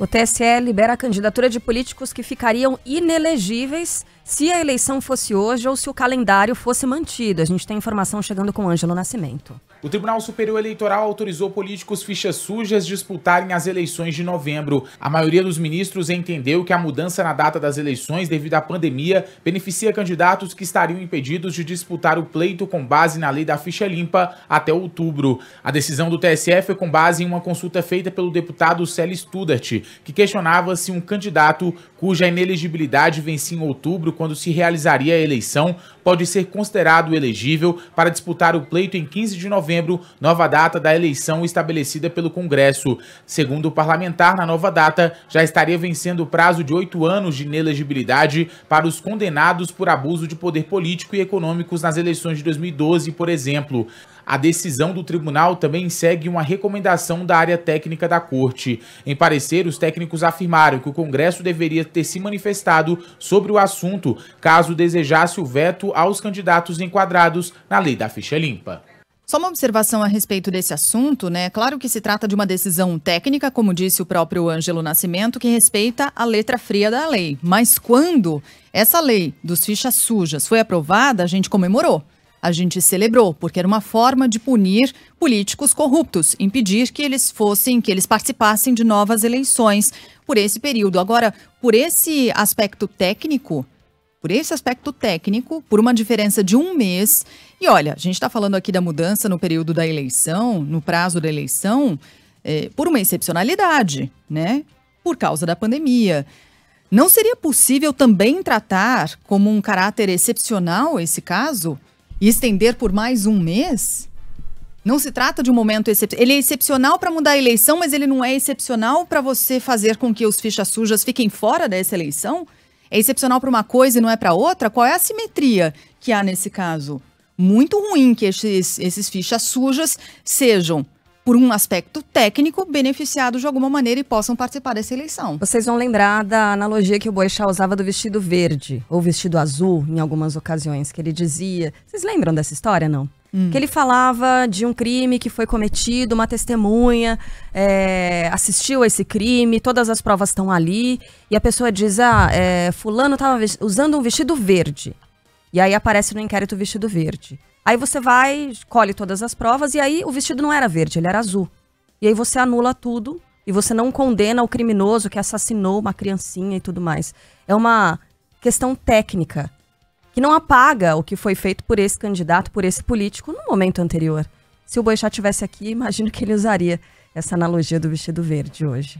O TSE libera a candidatura de políticos que ficariam inelegíveis se a eleição fosse hoje ou se o calendário fosse mantido. A gente tem informação chegando com Ângelo Nascimento. O Tribunal Superior Eleitoral autorizou políticos fichas sujas disputarem as eleições de novembro. A maioria dos ministros entendeu que a mudança na data das eleições devido à pandemia beneficia candidatos que estariam impedidos de disputar o pleito com base na lei da ficha limpa até outubro. A decisão do TSE foi com base em uma consulta feita pelo deputado Célio Studart, que questionava se um candidato cuja inelegibilidade vencia em outubro quando se realizaria a eleição, pode ser considerado elegível para disputar o pleito em 15 de novembro, nova data da eleição estabelecida pelo Congresso. Segundo o parlamentar, na nova data, já estaria vencendo o prazo de oito anos de inelegibilidade para os condenados por abuso de poder político e econômicos nas eleições de 2012, por exemplo. A decisão do tribunal também segue uma recomendação da área técnica da corte. Em parecer, os técnicos afirmaram que o Congresso deveria ter se manifestado sobre o assunto caso desejasse o veto aos candidatos enquadrados na lei da ficha limpa. Só uma observação a respeito desse assunto, né? Claro que se trata de uma decisão técnica, como disse o próprio Ângelo Nascimento, que respeita a letra fria da lei. Mas quando essa lei dos fichas sujas foi aprovada, a gente comemorou a gente celebrou, porque era uma forma de punir políticos corruptos, impedir que eles fossem, que eles participassem de novas eleições por esse período. Agora, por esse aspecto técnico, por esse aspecto técnico, por uma diferença de um mês, e olha, a gente está falando aqui da mudança no período da eleição, no prazo da eleição, é, por uma excepcionalidade, né? Por causa da pandemia. Não seria possível também tratar como um caráter excepcional esse caso? e estender por mais um mês? Não se trata de um momento excepcional. Ele é excepcional para mudar a eleição, mas ele não é excepcional para você fazer com que os fichas sujas fiquem fora dessa eleição? É excepcional para uma coisa e não é para outra? Qual é a simetria que há nesse caso? Muito ruim que esses, esses fichas sujas sejam por um aspecto técnico, beneficiados de alguma maneira e possam participar dessa eleição. Vocês vão lembrar da analogia que o Boechat usava do vestido verde ou vestido azul em algumas ocasiões, que ele dizia. Vocês lembram dessa história, não? Hum. Que ele falava de um crime que foi cometido, uma testemunha é, assistiu a esse crime, todas as provas estão ali, e a pessoa diz: Ah, é, Fulano estava usando um vestido verde. E aí aparece no inquérito o vestido verde. Aí você vai, colhe todas as provas e aí o vestido não era verde, ele era azul. E aí você anula tudo e você não condena o criminoso que assassinou uma criancinha e tudo mais. É uma questão técnica que não apaga o que foi feito por esse candidato, por esse político no momento anterior. Se o Boixá tivesse aqui, imagino que ele usaria essa analogia do vestido verde hoje.